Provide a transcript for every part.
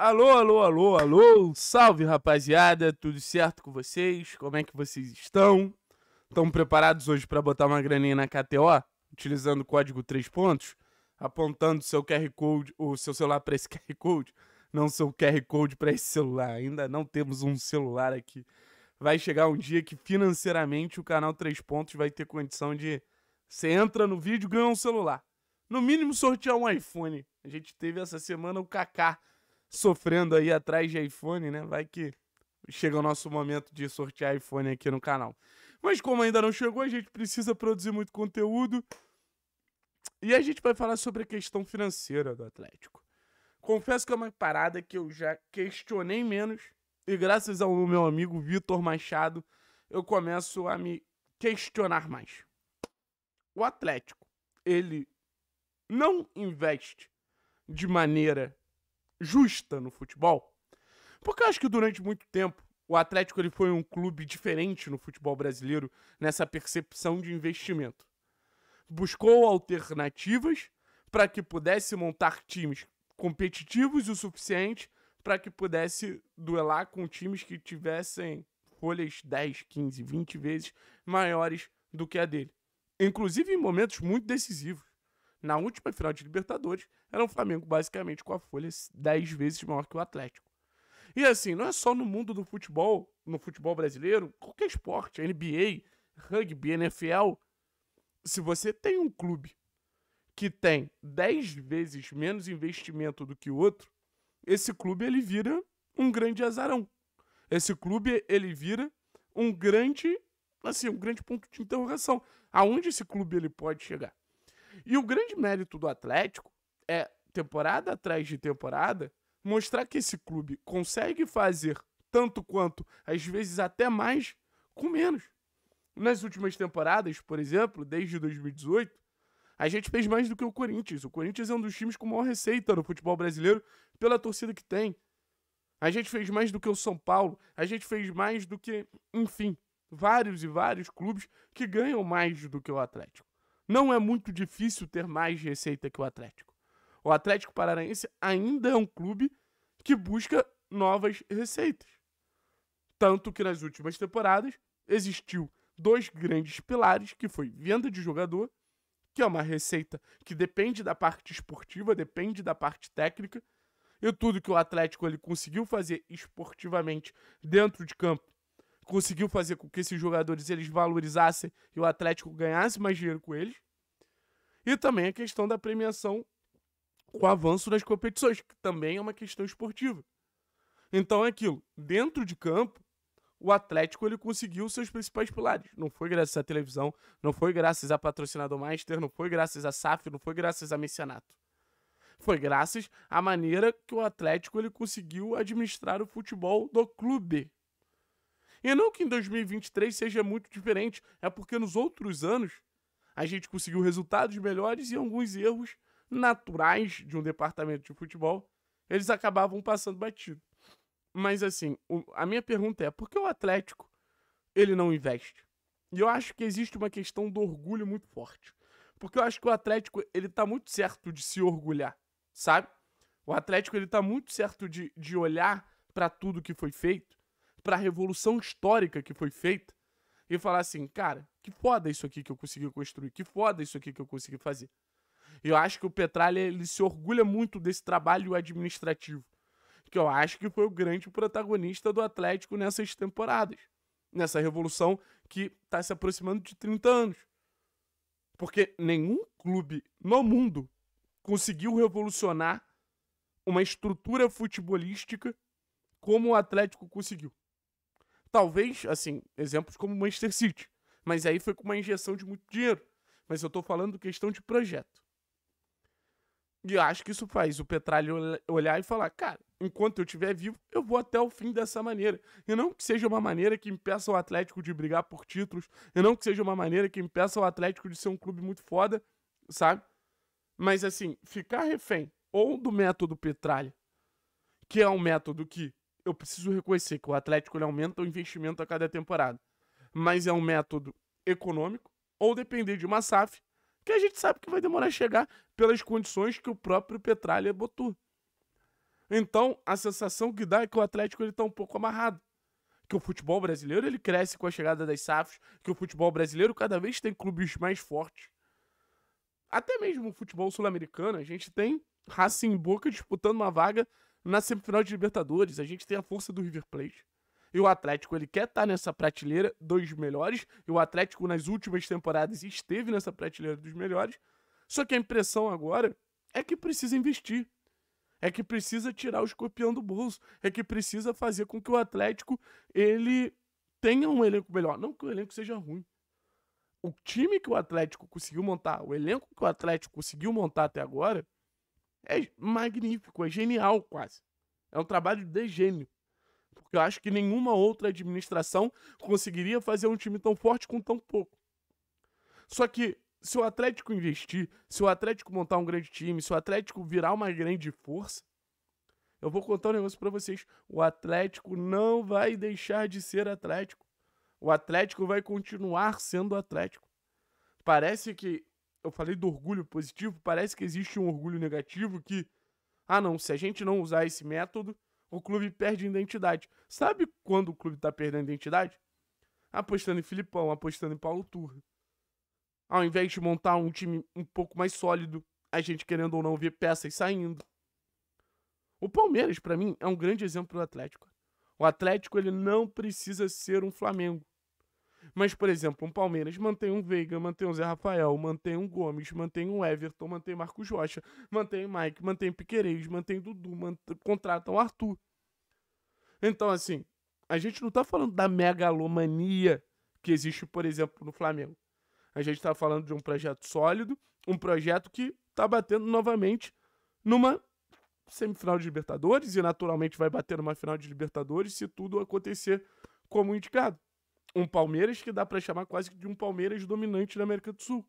Alô, alô, alô, alô, salve rapaziada, tudo certo com vocês? Como é que vocês estão? Estão preparados hoje para botar uma graninha na KTO? Utilizando o código 3 pontos? Apontando seu QR Code, o seu celular para esse QR Code? Não seu QR Code para esse celular, ainda não temos um celular aqui. Vai chegar um dia que financeiramente o canal 3 pontos vai ter condição de... Você entra no vídeo ganha um celular. No mínimo sortear um iPhone. A gente teve essa semana o Kaká sofrendo aí atrás de iPhone, né? Vai que chega o nosso momento de sortear iPhone aqui no canal. Mas como ainda não chegou, a gente precisa produzir muito conteúdo. E a gente vai falar sobre a questão financeira do Atlético. Confesso que é uma parada que eu já questionei menos. E graças ao meu amigo Vitor Machado, eu começo a me questionar mais. O Atlético, ele não investe de maneira justa no futebol? Porque eu acho que durante muito tempo o Atlético ele foi um clube diferente no futebol brasileiro nessa percepção de investimento. Buscou alternativas para que pudesse montar times competitivos o suficiente para que pudesse duelar com times que tivessem folhas 10, 15, 20 vezes maiores do que a dele. Inclusive em momentos muito decisivos na última final de Libertadores, era um Flamengo basicamente com a folha 10 vezes maior que o Atlético. E assim, não é só no mundo do futebol, no futebol brasileiro, qualquer esporte, NBA, rugby, NFL. Se você tem um clube que tem 10 vezes menos investimento do que o outro, esse clube ele vira um grande azarão. Esse clube ele vira um grande, assim, um grande ponto de interrogação. Aonde esse clube ele pode chegar? E o grande mérito do Atlético é, temporada atrás de temporada, mostrar que esse clube consegue fazer tanto quanto, às vezes até mais, com menos. Nas últimas temporadas, por exemplo, desde 2018, a gente fez mais do que o Corinthians. O Corinthians é um dos times com maior receita no futebol brasileiro pela torcida que tem. A gente fez mais do que o São Paulo, a gente fez mais do que, enfim, vários e vários clubes que ganham mais do que o Atlético. Não é muito difícil ter mais receita que o Atlético. O Atlético Paranaense ainda é um clube que busca novas receitas. Tanto que nas últimas temporadas existiu dois grandes pilares, que foi venda de jogador, que é uma receita que depende da parte esportiva, depende da parte técnica, e tudo que o Atlético ele conseguiu fazer esportivamente dentro de campo conseguiu fazer com que esses jogadores eles valorizassem e o Atlético ganhasse mais dinheiro com eles. E também a questão da premiação com o avanço das competições, que também é uma questão esportiva. Então é aquilo, dentro de campo, o Atlético ele conseguiu seus principais pilares. Não foi graças à televisão, não foi graças a patrocinador master, não foi graças à SAF, não foi graças a mecenato. Foi graças à maneira que o Atlético ele conseguiu administrar o futebol do clube, e não que em 2023 seja muito diferente, é porque nos outros anos a gente conseguiu resultados melhores e alguns erros naturais de um departamento de futebol, eles acabavam passando batido. Mas assim, o, a minha pergunta é, por que o Atlético ele não investe? E eu acho que existe uma questão do orgulho muito forte. Porque eu acho que o Atlético, ele tá muito certo de se orgulhar, sabe? O Atlético, ele tá muito certo de, de olhar para tudo que foi feito para a revolução histórica que foi feita e falar assim, cara, que foda isso aqui que eu consegui construir, que foda isso aqui que eu consegui fazer. Eu acho que o Petralha ele se orgulha muito desse trabalho administrativo, que eu acho que foi o grande protagonista do Atlético nessas temporadas, nessa revolução que está se aproximando de 30 anos. Porque nenhum clube no mundo conseguiu revolucionar uma estrutura futebolística como o Atlético conseguiu. Talvez, assim, exemplos como Manchester City. Mas aí foi com uma injeção de muito dinheiro. Mas eu tô falando questão de projeto. E acho que isso faz o Petralho olhar e falar, cara, enquanto eu estiver vivo, eu vou até o fim dessa maneira. E não que seja uma maneira que impeça o Atlético de brigar por títulos, e não que seja uma maneira que impeça o Atlético de ser um clube muito foda, sabe? Mas assim, ficar refém ou do método Petralha, que é um método que eu preciso reconhecer que o Atlético aumenta o investimento a cada temporada. Mas é um método econômico, ou depender de uma SAF, que a gente sabe que vai demorar a chegar pelas condições que o próprio Petralha botou. Então, a sensação que dá é que o Atlético está um pouco amarrado. Que o futebol brasileiro ele cresce com a chegada das SAFs, que o futebol brasileiro cada vez tem clubes mais fortes. Até mesmo o futebol sul-americano, a gente tem Racing em Boca disputando uma vaga na semifinal de Libertadores, a gente tem a força do River Plate. E o Atlético, ele quer estar tá nessa prateleira dos melhores. E o Atlético, nas últimas temporadas, esteve nessa prateleira dos melhores. Só que a impressão agora é que precisa investir. É que precisa tirar o escorpião do bolso. É que precisa fazer com que o Atlético, ele tenha um elenco melhor. Não que o elenco seja ruim. O time que o Atlético conseguiu montar, o elenco que o Atlético conseguiu montar até agora é magnífico, é genial quase. É um trabalho de gênio. Porque eu acho que nenhuma outra administração conseguiria fazer um time tão forte com tão pouco. Só que se o Atlético investir, se o Atlético montar um grande time, se o Atlético virar uma grande força, eu vou contar um negócio para vocês. O Atlético não vai deixar de ser Atlético. O Atlético vai continuar sendo Atlético. Parece que eu falei do orgulho positivo, parece que existe um orgulho negativo que, ah não, se a gente não usar esse método, o clube perde identidade. Sabe quando o clube tá perdendo identidade? Apostando em Filipão, apostando em Paulo Turra. Ao invés de montar um time um pouco mais sólido, a gente querendo ou não ver peças saindo. O Palmeiras, para mim, é um grande exemplo do Atlético. O Atlético ele não precisa ser um Flamengo. Mas, por exemplo, um Palmeiras mantém um Veiga, mantém um Zé Rafael, mantém um Gomes, mantém um Everton, mantém Marcos Rocha, mantém Mike, mantém Piqueires, mantém Dudu, mant... o Arthur. Então, assim, a gente não tá falando da megalomania que existe, por exemplo, no Flamengo. A gente tá falando de um projeto sólido, um projeto que tá batendo novamente numa semifinal de Libertadores e naturalmente vai bater numa final de Libertadores se tudo acontecer como indicado. Um Palmeiras que dá para chamar quase que de um Palmeiras dominante na América do Sul.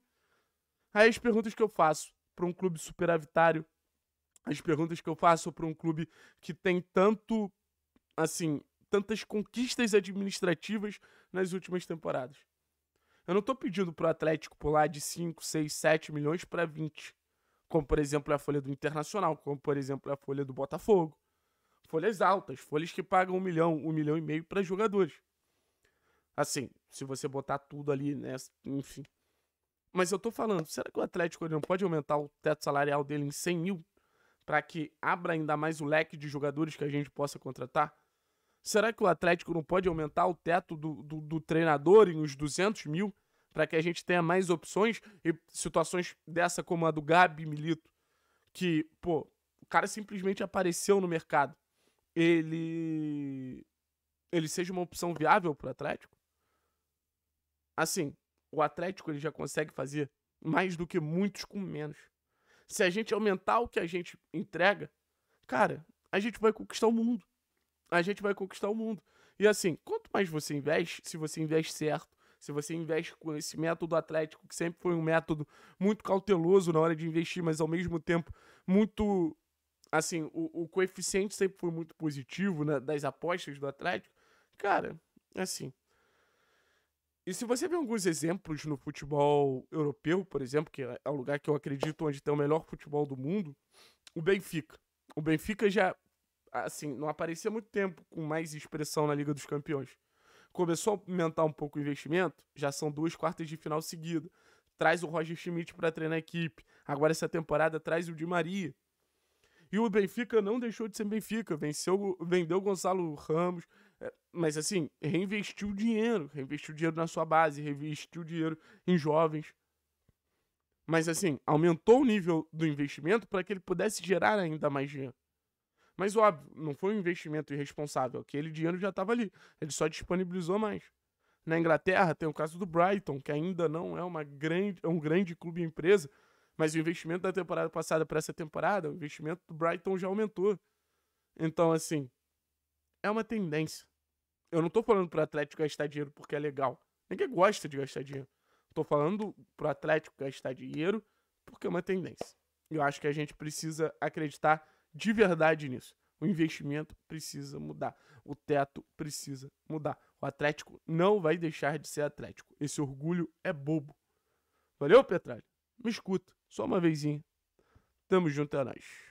Aí as perguntas que eu faço para um clube superavitário, as perguntas que eu faço para um clube que tem tanto, assim, tantas conquistas administrativas nas últimas temporadas. Eu não estou pedindo para o Atlético pular de 5, 6, 7 milhões para 20, como por exemplo é a folha do Internacional, como por exemplo é a folha do Botafogo. Folhas altas, folhas que pagam um milhão, um milhão e meio para jogadores. Assim, se você botar tudo ali, né? Enfim. Mas eu tô falando, será que o Atlético não pode aumentar o teto salarial dele em 100 mil? Para que abra ainda mais o leque de jogadores que a gente possa contratar? Será que o Atlético não pode aumentar o teto do, do, do treinador em uns 200 mil? Para que a gente tenha mais opções e situações dessa como a do Gabi Milito. Que, pô, o cara simplesmente apareceu no mercado. Ele. Ele seja uma opção viável pro Atlético? Assim, o Atlético ele já consegue fazer mais do que muitos com menos. Se a gente aumentar o que a gente entrega, cara, a gente vai conquistar o mundo. A gente vai conquistar o mundo. E assim, quanto mais você investe, se você investe certo, se você investe com esse método atlético, que sempre foi um método muito cauteloso na hora de investir, mas ao mesmo tempo muito. Assim, o, o coeficiente sempre foi muito positivo né, das apostas do Atlético. Cara, assim, e se você vê alguns exemplos no futebol europeu, por exemplo, que é o é lugar que eu acredito onde tem o melhor futebol do mundo, o Benfica. O Benfica já, assim, não aparecia há muito tempo com mais expressão na Liga dos Campeões. Começou a aumentar um pouco o investimento, já são duas quartas de final seguida. Traz o Roger Schmidt para treinar a equipe. Agora essa temporada traz o Di Maria. E o Benfica não deixou de ser Benfica, venceu, vendeu Gonçalo Ramos, é, mas assim, reinvestiu dinheiro, reinvestiu dinheiro na sua base, reinvestiu dinheiro em jovens. Mas assim, aumentou o nível do investimento para que ele pudesse gerar ainda mais dinheiro. Mas óbvio, não foi um investimento irresponsável, aquele dinheiro já estava ali, ele só disponibilizou mais. Na Inglaterra tem o caso do Brighton, que ainda não é uma grande, é um grande clube empresa, mas o investimento da temporada passada para essa temporada, o investimento do Brighton já aumentou. Então, assim, é uma tendência. Eu não tô falando pro Atlético gastar dinheiro porque é legal. Ninguém gosta de gastar dinheiro. Estou tô falando pro Atlético gastar dinheiro porque é uma tendência. E eu acho que a gente precisa acreditar de verdade nisso. O investimento precisa mudar. O teto precisa mudar. O Atlético não vai deixar de ser Atlético. Esse orgulho é bobo. Valeu, Petralha? Me escuta. Só uma vezinha. Tamo junto, é nóis.